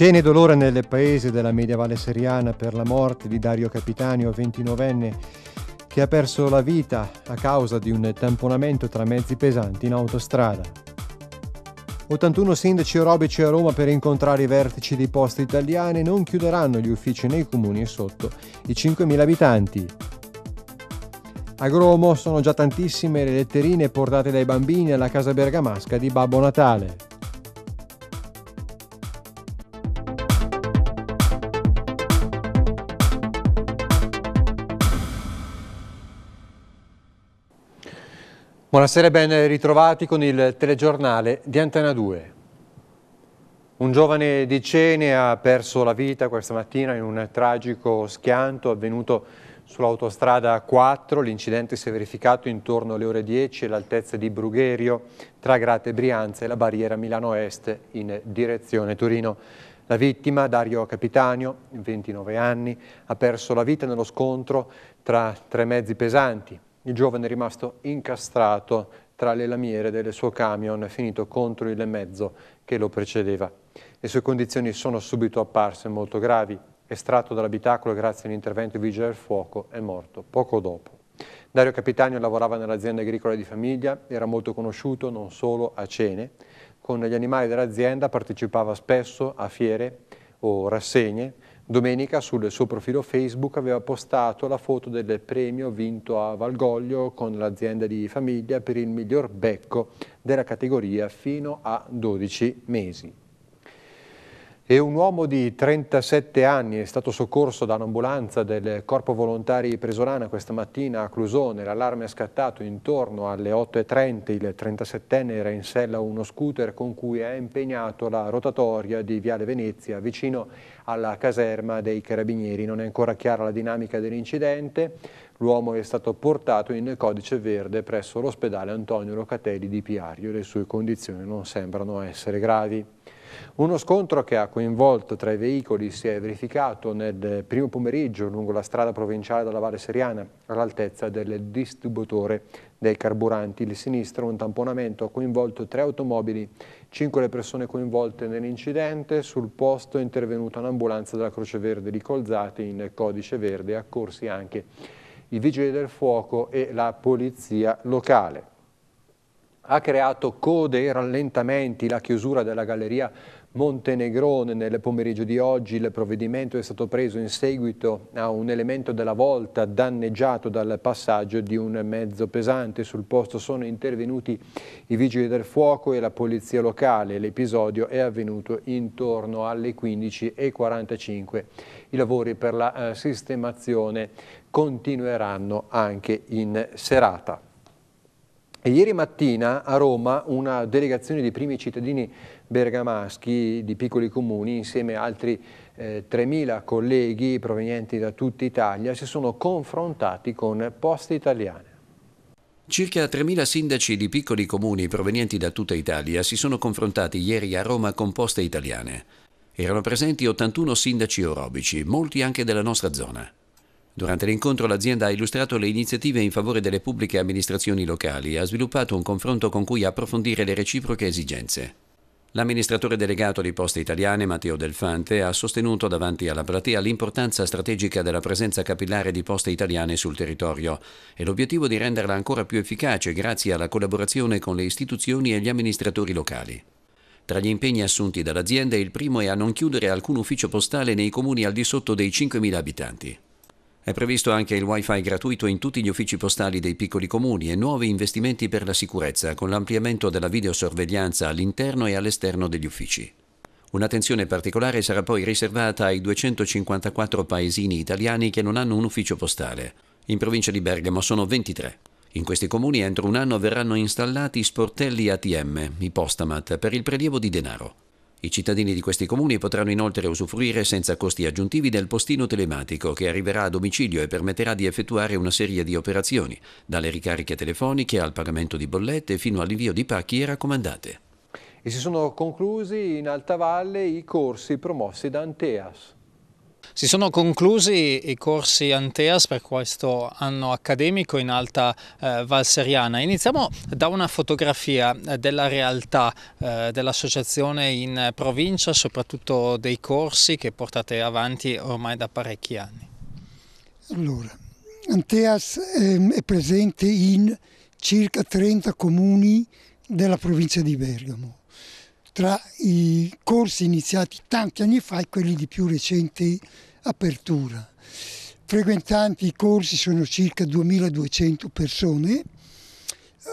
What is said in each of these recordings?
Cene dolore nel paese della medievale seriana per la morte di Dario Capitanio, 29enne, che ha perso la vita a causa di un tamponamento tra mezzi pesanti in autostrada. 81 sindaci orobici a Roma per incontrare i vertici di poste italiane non chiuderanno gli uffici nei comuni sotto i 5.000 abitanti. A Gromo sono già tantissime le letterine portate dai bambini alla casa bergamasca di Babbo Natale. Buonasera e ben ritrovati con il telegiornale di Antena 2. Un giovane di Cene ha perso la vita questa mattina in un tragico schianto avvenuto sull'autostrada 4. L'incidente si è verificato intorno alle ore 10 all'altezza di Brugherio tra Grate Brianza e la barriera Milano Est in direzione Torino. La vittima, Dario Capitanio, 29 anni, ha perso la vita nello scontro tra tre mezzi pesanti il giovane è rimasto incastrato tra le lamiere del suo camion finito contro il mezzo che lo precedeva. Le sue condizioni sono subito apparse molto gravi. Estratto dall'abitacolo grazie all'intervento vigile del fuoco è morto poco dopo. Dario Capitanio lavorava nell'azienda agricola di famiglia, era molto conosciuto non solo a cene. Con gli animali dell'azienda partecipava spesso a fiere o rassegne Domenica sul suo profilo Facebook aveva postato la foto del premio vinto a Valgoglio con l'azienda di famiglia per il miglior becco della categoria fino a 12 mesi e un uomo di 37 anni è stato soccorso da un'ambulanza del Corpo Volontari Presolana questa mattina a Clusone. L'allarme è scattato intorno alle 8.30. Il 37enne era in sella uno scooter con cui è impegnato la rotatoria di Viale Venezia vicino alla caserma dei Carabinieri. Non è ancora chiara la dinamica dell'incidente. L'uomo è stato portato in codice verde presso l'ospedale Antonio Locatelli di Piario. Le sue condizioni non sembrano essere gravi. Uno scontro che ha coinvolto tre veicoli si è verificato nel primo pomeriggio lungo la strada provinciale della Valle Seriana all'altezza del distributore dei carburanti. Il sinistro, un tamponamento, ha coinvolto tre automobili, cinque le persone coinvolte nell'incidente. Sul posto è intervenuta un'ambulanza della Croce Verde di Colzate in codice verde, accorsi anche i vigili del fuoco e la polizia locale ha creato code e rallentamenti, la chiusura della galleria Montenegrone nel pomeriggio di oggi. Il provvedimento è stato preso in seguito a un elemento della volta danneggiato dal passaggio di un mezzo pesante. Sul posto sono intervenuti i vigili del fuoco e la polizia locale. L'episodio è avvenuto intorno alle 15.45. I lavori per la eh, sistemazione continueranno anche in serata. E ieri mattina a Roma una delegazione di primi cittadini bergamaschi di piccoli comuni insieme a altri eh, 3.000 colleghi provenienti da tutta Italia si sono confrontati con Poste Italiane. Circa 3.000 sindaci di piccoli comuni provenienti da tutta Italia si sono confrontati ieri a Roma con Poste Italiane. Erano presenti 81 sindaci orobici, molti anche della nostra zona. Durante l'incontro l'azienda ha illustrato le iniziative in favore delle pubbliche amministrazioni locali e ha sviluppato un confronto con cui approfondire le reciproche esigenze. L'amministratore delegato di Poste Italiane, Matteo Delfante, ha sostenuto davanti alla platea l'importanza strategica della presenza capillare di Poste Italiane sul territorio e l'obiettivo di renderla ancora più efficace grazie alla collaborazione con le istituzioni e gli amministratori locali. Tra gli impegni assunti dall'azienda il primo è a non chiudere alcun ufficio postale nei comuni al di sotto dei 5.000 abitanti. È previsto anche il wifi gratuito in tutti gli uffici postali dei piccoli comuni e nuovi investimenti per la sicurezza con l'ampliamento della videosorveglianza all'interno e all'esterno degli uffici. Un'attenzione particolare sarà poi riservata ai 254 paesini italiani che non hanno un ufficio postale. In provincia di Bergamo sono 23. In questi comuni entro un anno verranno installati sportelli ATM, i postamat, per il prelievo di denaro. I cittadini di questi comuni potranno inoltre usufruire senza costi aggiuntivi del postino telematico che arriverà a domicilio e permetterà di effettuare una serie di operazioni, dalle ricariche telefoniche al pagamento di bollette fino all'invio di pacchi raccomandate. E si sono conclusi in Alta Valle i corsi promossi da Anteas. Si sono conclusi i corsi Anteas per questo anno accademico in Alta eh, Valseriana. Iniziamo da una fotografia eh, della realtà eh, dell'associazione in provincia, soprattutto dei corsi che portate avanti ormai da parecchi anni. Allora, Anteas eh, è presente in circa 30 comuni della provincia di Bergamo tra i corsi iniziati tanti anni fa e quelli di più recente apertura. Frequentanti i corsi sono circa 2200 persone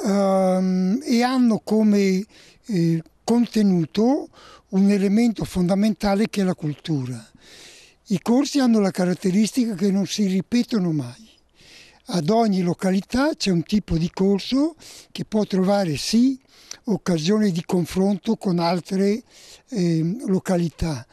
um, e hanno come eh, contenuto un elemento fondamentale che è la cultura. I corsi hanno la caratteristica che non si ripetono mai. Ad ogni località c'è un tipo di corso che può trovare sì occasione di confronto con altre eh, località,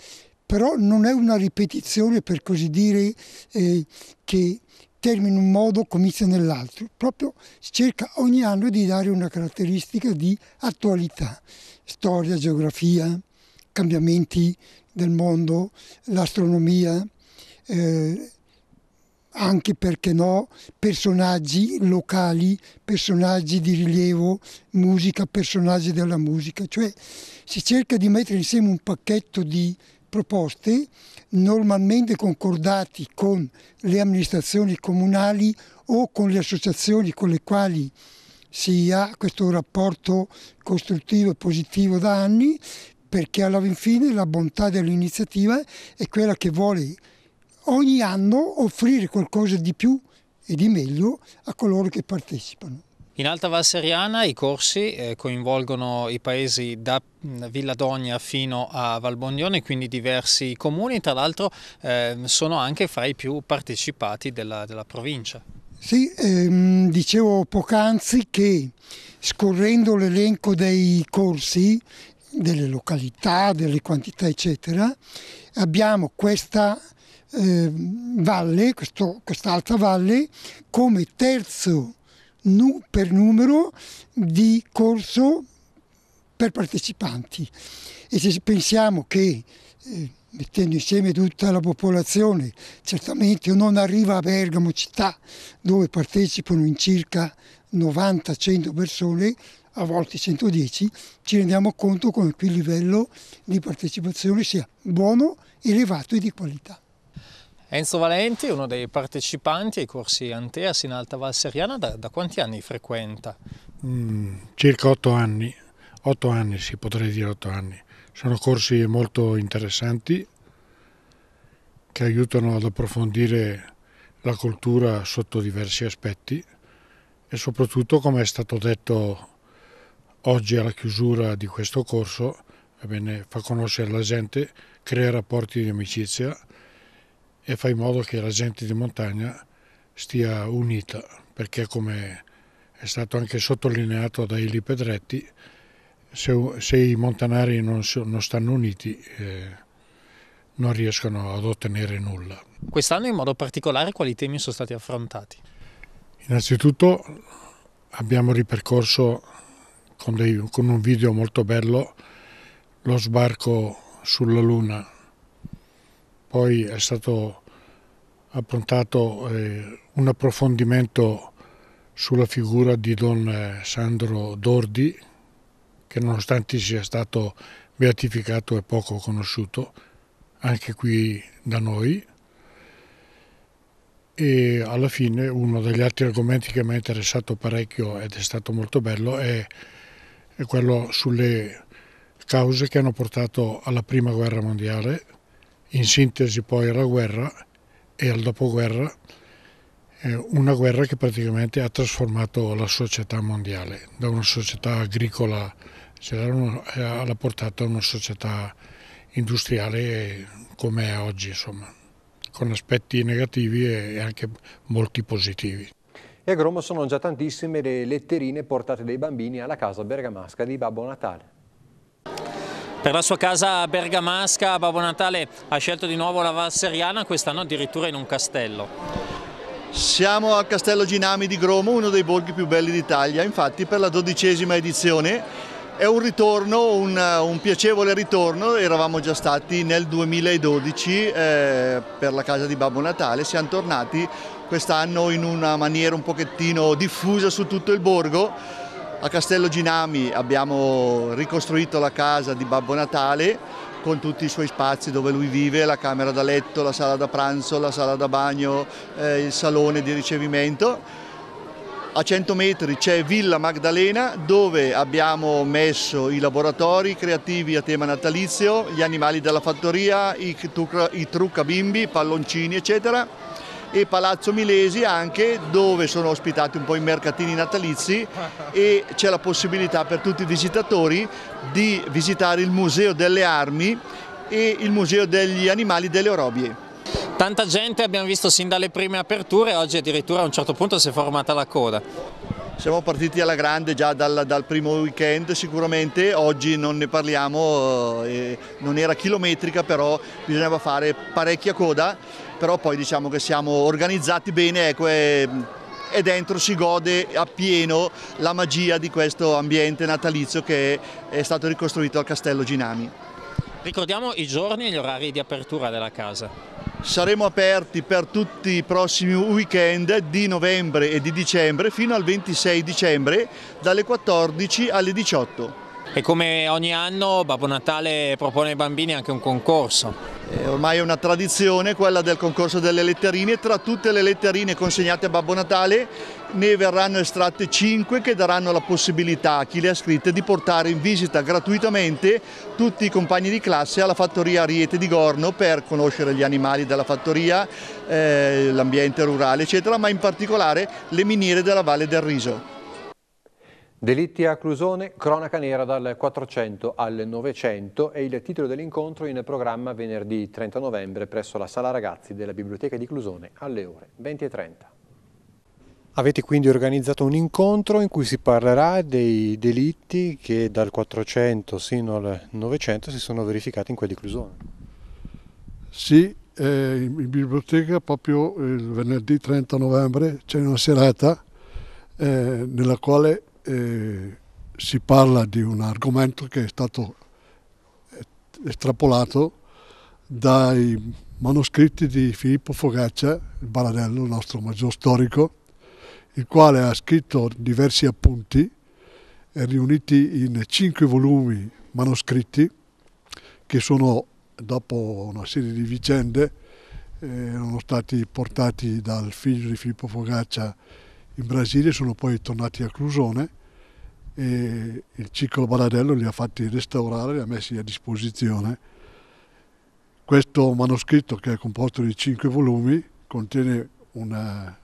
però non è una ripetizione per così dire eh, che termina in un modo, comincia nell'altro, proprio cerca ogni anno di dare una caratteristica di attualità, storia, geografia, cambiamenti del mondo, l'astronomia, eh, anche perché no, personaggi locali, personaggi di rilievo, musica, personaggi della musica, cioè si cerca di mettere insieme un pacchetto di proposte normalmente concordati con le amministrazioni comunali o con le associazioni con le quali si ha questo rapporto costruttivo e positivo da anni perché alla fine la bontà dell'iniziativa è quella che vuole ogni anno offrire qualcosa di più e di meglio a coloro che partecipano. In Alta Val Seriana i corsi eh, coinvolgono i paesi da Villadogna fino a Valbondione, quindi diversi comuni, tra l'altro eh, sono anche fra i più partecipati della, della provincia. Sì, ehm, dicevo poc'anzi che scorrendo l'elenco dei corsi, delle località, delle quantità eccetera, abbiamo questa eh, valle, quest'alta quest valle, come terzo per numero di corso per partecipanti e se pensiamo che eh, mettendo insieme tutta la popolazione certamente non arriva a Bergamo città dove partecipano in circa 90-100 persone a volte 110 ci rendiamo conto come qui il livello di partecipazione sia buono, elevato e di qualità. Enzo Valenti è uno dei partecipanti ai corsi Anteas in Alta Val Seriana, da, da quanti anni frequenta? Mm, circa otto anni, otto anni sì, potrei dire otto anni. Sono corsi molto interessanti che aiutano ad approfondire la cultura sotto diversi aspetti e soprattutto, come è stato detto oggi alla chiusura di questo corso, bene, fa conoscere la gente, crea rapporti di amicizia e fa in modo che la gente di montagna stia unita, perché come è stato anche sottolineato da Eli Pedretti, se, se i montanari non, non stanno uniti eh, non riescono ad ottenere nulla. Quest'anno in modo particolare quali temi sono stati affrontati? Innanzitutto abbiamo ripercorso con, dei, con un video molto bello lo sbarco sulla Luna poi è stato approntato eh, un approfondimento sulla figura di Don eh, Sandro Dordi, che nonostante sia stato beatificato è poco conosciuto, anche qui da noi. E alla fine uno degli altri argomenti che mi ha interessato parecchio ed è stato molto bello è, è quello sulle cause che hanno portato alla Prima Guerra Mondiale, in sintesi poi alla guerra e al dopoguerra, una guerra che praticamente ha trasformato la società mondiale, da una società agricola alla cioè eh, portata a una società industriale come è oggi, insomma, con aspetti negativi e anche molti positivi. E a Gromo sono già tantissime le letterine portate dai bambini alla casa bergamasca di Babbo Natale. Per la sua casa bergamasca Babbo Natale ha scelto di nuovo la Valseriana, quest'anno addirittura in un castello. Siamo al Castello Ginami di Gromo, uno dei borghi più belli d'Italia, infatti per la dodicesima edizione è un ritorno, un, un, piacevole ritorno, eravamo già stati nel 2012 eh, per la casa di Babbo Natale, siamo tornati quest'anno in una maniera un pochettino diffusa su tutto il borgo a Castello Ginami abbiamo ricostruito la casa di Babbo Natale con tutti i suoi spazi dove lui vive, la camera da letto, la sala da pranzo, la sala da bagno, eh, il salone di ricevimento. A 100 metri c'è Villa Magdalena dove abbiamo messo i laboratori creativi a tema natalizio, gli animali della fattoria, i, trucca, i trucca bimbi, palloncini eccetera e Palazzo Milesi anche dove sono ospitati un po' i mercatini natalizi e c'è la possibilità per tutti i visitatori di visitare il Museo delle Armi e il Museo degli Animali delle Orobie. Tanta gente abbiamo visto sin dalle prime aperture, oggi addirittura a un certo punto si è formata la coda. Siamo partiti alla grande già dal, dal primo weekend sicuramente, oggi non ne parliamo, eh, non era chilometrica però bisognava fare parecchia coda, però poi diciamo che siamo organizzati bene ecco, e, e dentro si gode appieno la magia di questo ambiente natalizio che è stato ricostruito al Castello Ginami. Ricordiamo i giorni e gli orari di apertura della casa saremo aperti per tutti i prossimi weekend di novembre e di dicembre fino al 26 dicembre dalle 14 alle 18. E come ogni anno Babbo Natale propone ai bambini anche un concorso. Ormai è una tradizione quella del concorso delle letterine, tra tutte le letterine consegnate a Babbo Natale ne verranno estratte 5 che daranno la possibilità a chi le ha scritte di portare in visita gratuitamente tutti i compagni di classe alla fattoria Ariete di Gorno per conoscere gli animali della fattoria, eh, l'ambiente rurale eccetera, ma in particolare le miniere della Valle del Riso. Delitti a Clusone, cronaca nera dal 400 al 900 è il titolo dell'incontro in programma venerdì 30 novembre presso la Sala Ragazzi della Biblioteca di Clusone alle ore 20.30. Avete quindi organizzato un incontro in cui si parlerà dei delitti che dal 400 sino al 900 si sono verificati in quel di Clusone. Sì, eh, in biblioteca proprio il venerdì 30 novembre c'è una serata eh, nella quale eh, si parla di un argomento che è stato eh, estrapolato dai manoscritti di Filippo Fogaccia, il Baradello, il nostro maggior storico, il quale ha scritto diversi appunti riuniti in cinque volumi manoscritti che sono dopo una serie di vicende erano eh, stati portati dal figlio di Filippo Fogaccia in Brasile, sono poi tornati a Clusone e il Ciclo Baradello li ha fatti restaurare, li ha messi a disposizione. Questo manoscritto che è composto di cinque volumi contiene una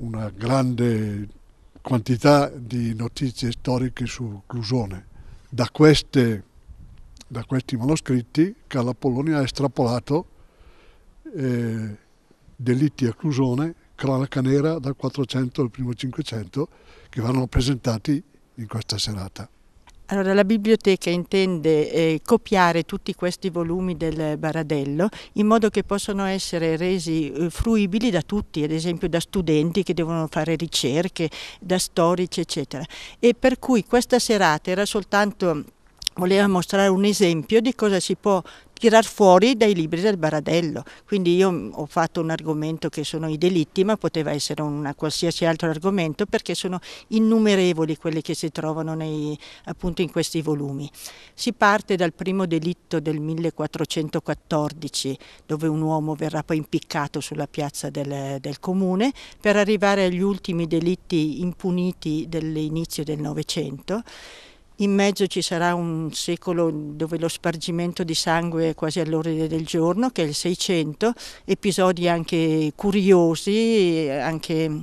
una grande quantità di notizie storiche su Clusone. Da, queste, da questi manoscritti Carla Polonia ha estrapolato eh, delitti a Clusone, cronaca nera dal 400 al primo 500, che vanno presentati in questa serata. Allora, la biblioteca intende eh, copiare tutti questi volumi del Baradello in modo che possano essere resi eh, fruibili da tutti, ad esempio da studenti che devono fare ricerche, da storici, eccetera. E per cui questa serata era soltanto voleva mostrare un esempio di cosa si può tirar fuori dai libri del Baradello. Quindi io mm, ho fatto un argomento che sono i delitti, ma poteva essere un qualsiasi altro argomento perché sono innumerevoli quelli che si trovano nei, appunto in questi volumi. Si parte dal primo delitto del 1414 dove un uomo verrà poi impiccato sulla piazza del, del comune per arrivare agli ultimi delitti impuniti dell'inizio del Novecento in mezzo ci sarà un secolo dove lo spargimento di sangue è quasi all'ordine del giorno, che è il Seicento, episodi anche curiosi, anche...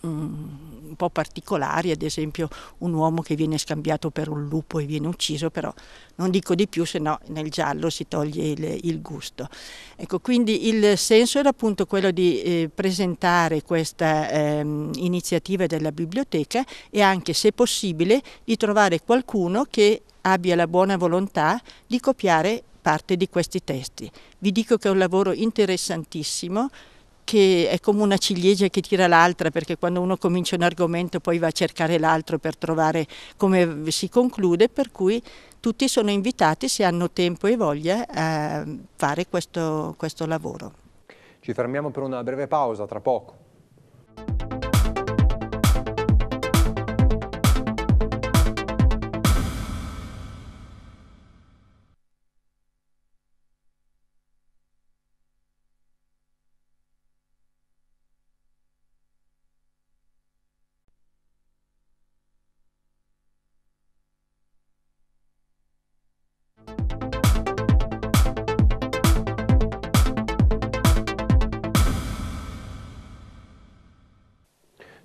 Um, un po' particolari, ad esempio un uomo che viene scambiato per un lupo e viene ucciso, però non dico di più, se no nel giallo si toglie il, il gusto. Ecco, quindi il senso era appunto quello di eh, presentare questa eh, iniziativa della biblioteca e anche, se possibile, di trovare qualcuno che abbia la buona volontà di copiare parte di questi testi. Vi dico che è un lavoro interessantissimo che è come una ciliegia che tira l'altra perché quando uno comincia un argomento poi va a cercare l'altro per trovare come si conclude, per cui tutti sono invitati se hanno tempo e voglia a fare questo, questo lavoro. Ci fermiamo per una breve pausa, tra poco.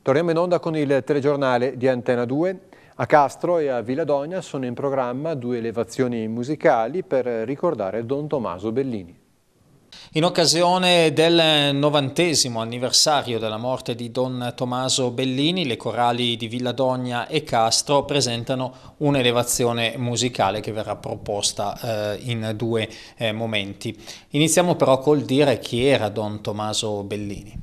Torniamo in onda con il telegiornale di Antena 2. A Castro e a Villadogna sono in programma due elevazioni musicali per ricordare Don Tommaso Bellini. In occasione del novantesimo anniversario della morte di Don Tommaso Bellini, le corali di Villadogna e Castro presentano un'elevazione musicale che verrà proposta eh, in due eh, momenti. Iniziamo però col dire chi era Don Tommaso Bellini.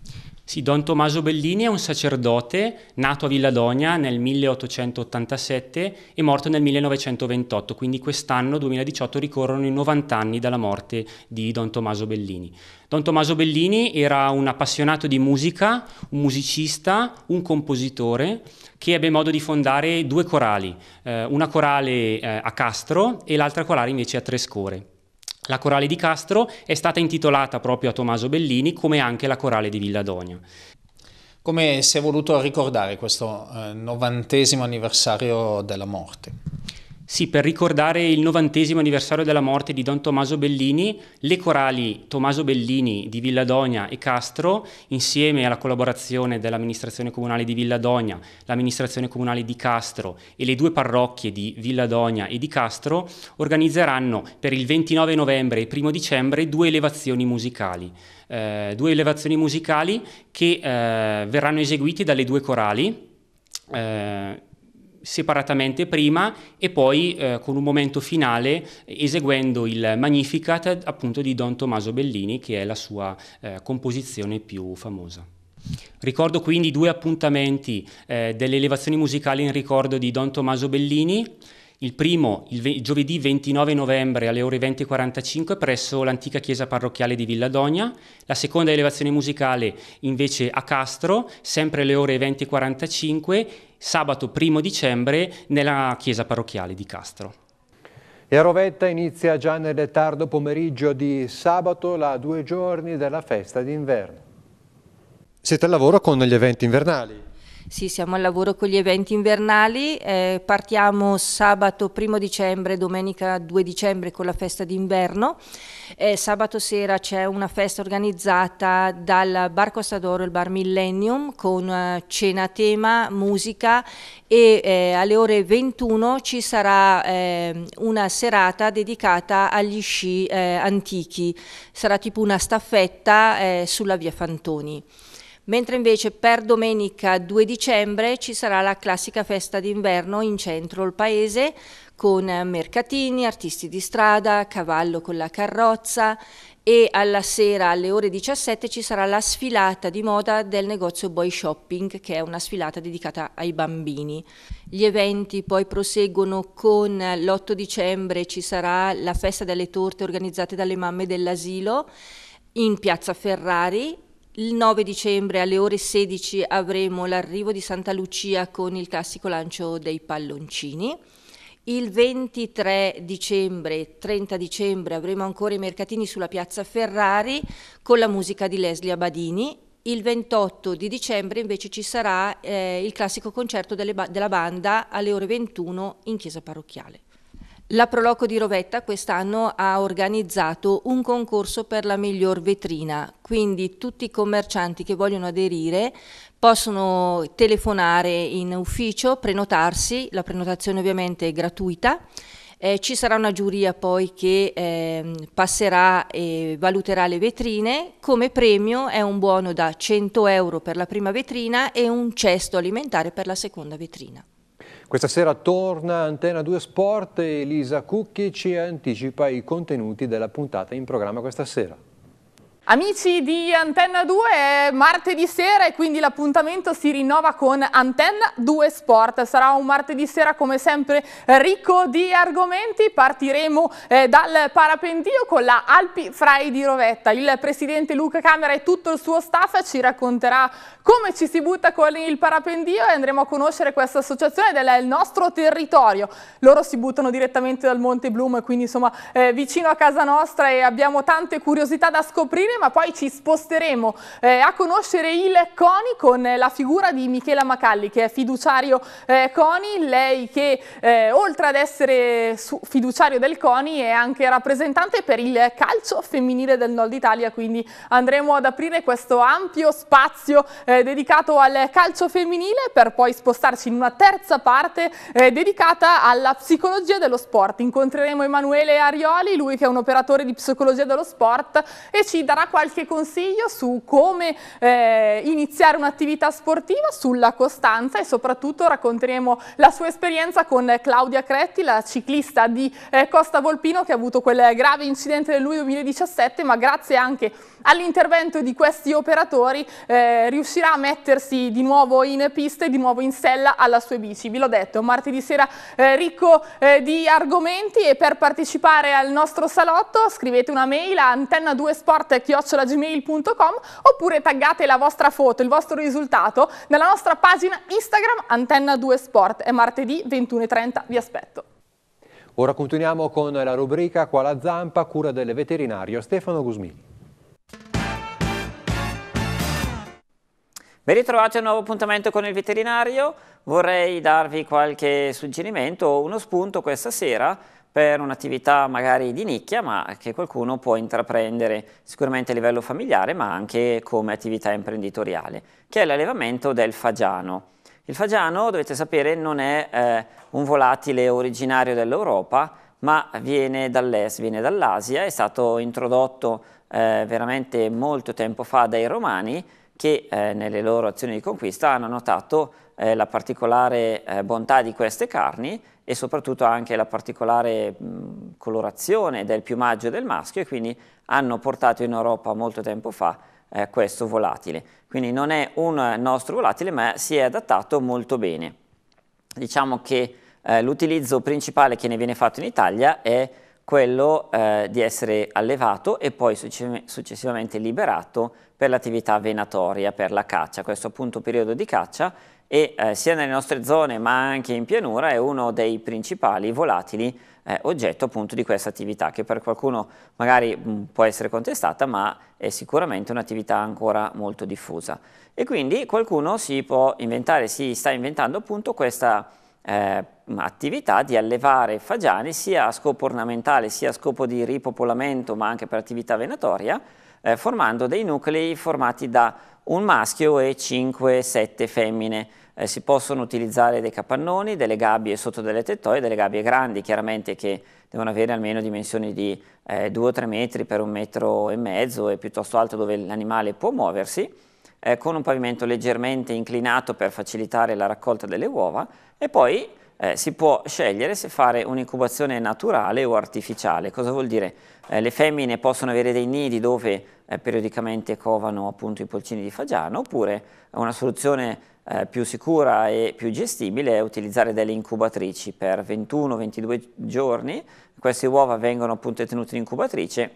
Sì, Don Tommaso Bellini è un sacerdote nato a Villadonia nel 1887 e morto nel 1928, quindi quest'anno, 2018, ricorrono i 90 anni dalla morte di Don Tommaso Bellini. Don Tommaso Bellini era un appassionato di musica, un musicista, un compositore che ebbe modo di fondare due corali, eh, una corale eh, a Castro e l'altra corale invece a Trescore la corale di Castro è stata intitolata proprio a Tommaso Bellini, come anche la corale di Villadonia. Come si è voluto ricordare questo eh, novantesimo anniversario della morte? Sì, per ricordare il novantesimo anniversario della morte di Don Tommaso Bellini, le corali Tommaso Bellini di Villadogna e Castro, insieme alla collaborazione dell'amministrazione comunale di Villadogna, l'amministrazione comunale di Castro e le due parrocchie di Villadogna e di Castro, organizzeranno per il 29 novembre e 1 dicembre due elevazioni musicali. Eh, due elevazioni musicali che eh, verranno eseguite dalle due corali. Eh, separatamente prima e poi eh, con un momento finale eseguendo il Magnificat appunto di Don Tommaso Bellini che è la sua eh, composizione più famosa. Ricordo quindi due appuntamenti eh, delle elevazioni musicali in ricordo di Don Tommaso Bellini il primo, il ve- giovedì 29 novembre alle ore 20.45 presso l'antica chiesa parrocchiale di Villadogna, la seconda elevazione musicale invece a Castro, sempre alle ore 20.45, sabato 1 dicembre nella chiesa parrocchiale di Castro. E a Rovetta inizia già nel tardo pomeriggio di sabato la due giorni della festa d'inverno. Siete al lavoro con gli eventi invernali? Sì, siamo al lavoro con gli eventi invernali, eh, partiamo sabato 1 dicembre, domenica 2 dicembre con la festa d'inverno, eh, sabato sera c'è una festa organizzata dal Bar Costa d'Oro, il Bar Millennium, con eh, cena a tema, musica e eh, alle ore 21 ci sarà ehm, una serata dedicata agli sci eh, antichi, sarà tipo una staffetta eh, sulla via Fantoni mentre invece per domenica 2 dicembre ci sarà la classica festa d'inverno in centro al paese con mercatini, artisti di strada, cavallo con la carrozza e alla sera alle ore 17 ci sarà la sfilata di moda del negozio Boy Shopping che è una sfilata dedicata ai bambini. Gli eventi poi proseguono con l'8 dicembre ci sarà la festa delle torte organizzate dalle mamme dell'asilo in Piazza Ferrari il 9 dicembre alle ore 16 avremo l'arrivo di Santa Lucia con il classico lancio dei palloncini. Il 23 dicembre, 30 dicembre avremo ancora i mercatini sulla piazza Ferrari con la musica di Leslie Abadini. Il 28 di dicembre invece ci sarà eh, il classico concerto delle, della banda alle ore 21 in chiesa parrocchiale. La Proloco di Rovetta quest'anno ha organizzato un concorso per la miglior vetrina, quindi tutti i commercianti che vogliono aderire possono telefonare in ufficio, prenotarsi, la prenotazione ovviamente è gratuita, eh, ci sarà una giuria poi che eh, passerà e valuterà le vetrine, come premio è un buono da 100 euro per la prima vetrina e un cesto alimentare per la seconda vetrina. Questa sera torna Antena 2 Sport e Elisa Cucchi ci anticipa i contenuti della puntata in programma questa sera. Amici di Antenna 2, è martedì sera e quindi l'appuntamento si rinnova con Antenna 2 Sport. Sarà un martedì sera come sempre ricco di argomenti. Partiremo eh, dal parapendio con la Alpi Frai di Rovetta. Il presidente Luca Camera e tutto il suo staff ci racconterà come ci si butta con il parapendio e andremo a conoscere questa associazione del nostro territorio. Loro si buttano direttamente dal Monte Bloom, quindi insomma eh, vicino a casa nostra e abbiamo tante curiosità da scoprire ma poi ci sposteremo eh, a conoscere il CONI con la figura di Michela Macalli che è fiduciario eh, CONI, lei che eh, oltre ad essere fiduciario del CONI è anche rappresentante per il calcio femminile del Nord Italia, quindi andremo ad aprire questo ampio spazio eh, dedicato al calcio femminile per poi spostarci in una terza parte eh, dedicata alla psicologia dello sport. Incontreremo Emanuele Arioli, lui che è un operatore di psicologia dello sport e ci darà qualche consiglio su come eh, iniziare un'attività sportiva, sulla costanza e soprattutto racconteremo la sua esperienza con Claudia Cretti, la ciclista di eh, Costa Volpino che ha avuto quel grave incidente del luglio 2017 ma grazie anche all'intervento di questi operatori eh, riuscirà a mettersi di nuovo in pista e di nuovo in sella alla sua bici. Vi l'ho detto, martedì sera eh, ricco eh, di argomenti e per partecipare al nostro salotto scrivete una mail a antenna 2 sport chiocciolagmail.com oppure taggate la vostra foto, il vostro risultato nella nostra pagina Instagram Antenna 2 Sport. È martedì 21.30, vi aspetto. Ora continuiamo con la rubrica Qua la zampa, cura del veterinario Stefano Gusmini. Ben ritrovati a un nuovo appuntamento con il veterinario. Vorrei darvi qualche suggerimento o uno spunto questa sera per un'attività magari di nicchia ma che qualcuno può intraprendere sicuramente a livello familiare ma anche come attività imprenditoriale, che è l'allevamento del fagiano. Il fagiano, dovete sapere, non è eh, un volatile originario dell'Europa ma viene dall'est, viene dall'Asia, è stato introdotto eh, veramente molto tempo fa dai romani che eh, nelle loro azioni di conquista hanno notato eh, la particolare eh, bontà di queste carni e soprattutto anche la particolare colorazione del piumaggio del maschio e quindi hanno portato in Europa molto tempo fa eh, questo volatile. Quindi non è un nostro volatile ma si è adattato molto bene. Diciamo che eh, l'utilizzo principale che ne viene fatto in Italia è quello eh, di essere allevato e poi successivamente liberato per l'attività venatoria, per la caccia. Questo appunto periodo di caccia e eh, sia nelle nostre zone ma anche in pianura è uno dei principali volatili eh, oggetto appunto di questa attività che per qualcuno magari mh, mm, può essere contestata ma è sicuramente un'attività ancora molto diffusa e quindi qualcuno si può inventare, si sta inventando appunto questa eh, attività di allevare fagiani sia a scopo ornamentale sia a scopo di ripopolamento ma anche per attività venatoria eh, formando dei nuclei formati da un maschio e 5-7 femmine. Eh, si possono utilizzare dei capannoni, delle gabbie sotto delle tettoie, delle gabbie grandi chiaramente che devono avere almeno dimensioni di 2-3 eh, metri per un metro e mezzo e piuttosto alto dove l'animale può muoversi eh, con un pavimento leggermente inclinato per facilitare la raccolta delle uova e poi eh, si può scegliere se fare un'incubazione naturale o artificiale. Cosa vuol dire? Eh, le femmine possono avere dei nidi dove eh, periodicamente covano appunto i polcini di fagiano, oppure una soluzione eh, più sicura e più gestibile è utilizzare delle incubatrici per 21-22 giorni. Queste uova vengono appunto tenute in incubatrice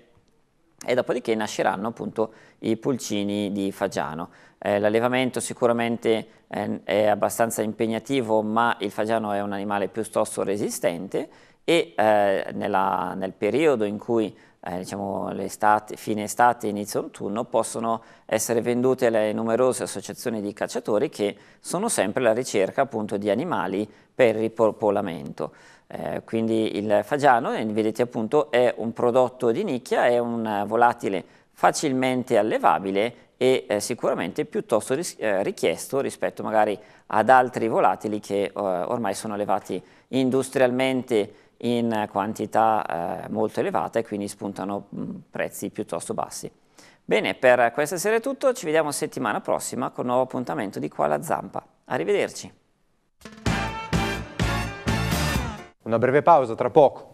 e dopodiché nasceranno appunto i pulcini di fagiano. Eh, L'allevamento sicuramente eh, è abbastanza impegnativo, ma il fagiano è un animale piuttosto resistente e eh, nella, nel periodo in cui eh, diciamo estate, fine estate, inizio autunno, possono essere vendute le numerose associazioni di cacciatori che sono sempre alla ricerca appunto di animali per ripopolamento. Eh, quindi il fagiano, eh, vedete appunto, è un prodotto di nicchia, è un volatile facilmente allevabile e eh, sicuramente piuttosto ris eh, richiesto rispetto magari ad altri volatili che eh, ormai sono allevati industrialmente in quantità eh, molto elevata e quindi spuntano mm, prezzi piuttosto bassi. Bene, per questa sera è tutto, ci vediamo settimana prossima con un nuovo appuntamento di Qua la Zampa. Arrivederci! Una breve pausa tra poco.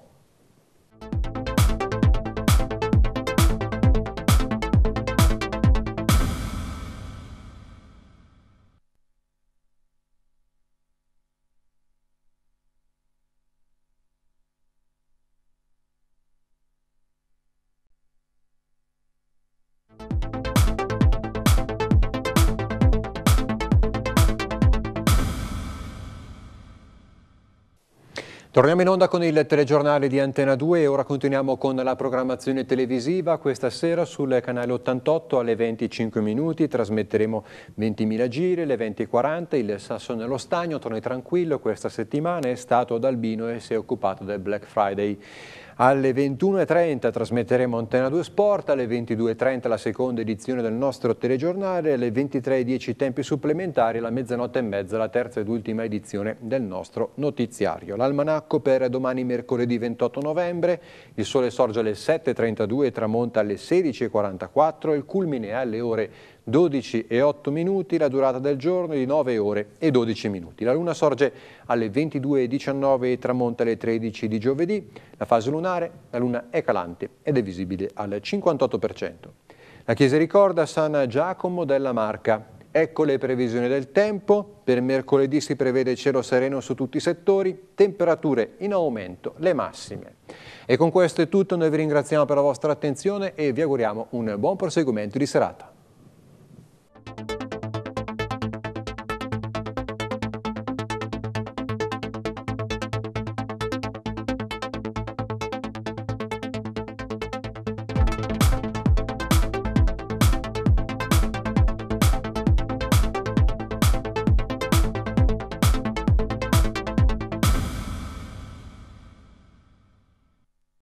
Torniamo in onda con il telegiornale di Antena 2 e ora continuiamo con la programmazione televisiva. Questa sera sul canale 88 alle 25 minuti trasmetteremo 20.000 giri, alle 20.40 il Sasso nello Stagno, torni tranquillo, questa settimana è stato ad Albino e si è occupato del Black Friday. Alle 21.30 trasmetteremo Antena 2 Sport, alle 22.30 la seconda edizione del nostro telegiornale, alle 23.10 tempi supplementari, alla mezzanotte e mezza la terza ed ultima edizione del nostro notiziario. L'almanacco per domani mercoledì 28 novembre, il sole sorge alle 7.32 e tramonta alle 16.44, il culmine è alle ore 12 e 8 minuti, la durata del giorno è di 9 ore e 12 minuti. La luna sorge alle 22.19 e tramonta alle 13 di giovedì. La fase lunare, la luna è calante ed è visibile al 58%. La chiesa ricorda San Giacomo della Marca. Ecco le previsioni del tempo. Per mercoledì si prevede cielo sereno su tutti i settori, temperature in aumento, le massime. E con questo è tutto, noi vi ringraziamo per la vostra attenzione e vi auguriamo un buon proseguimento di serata.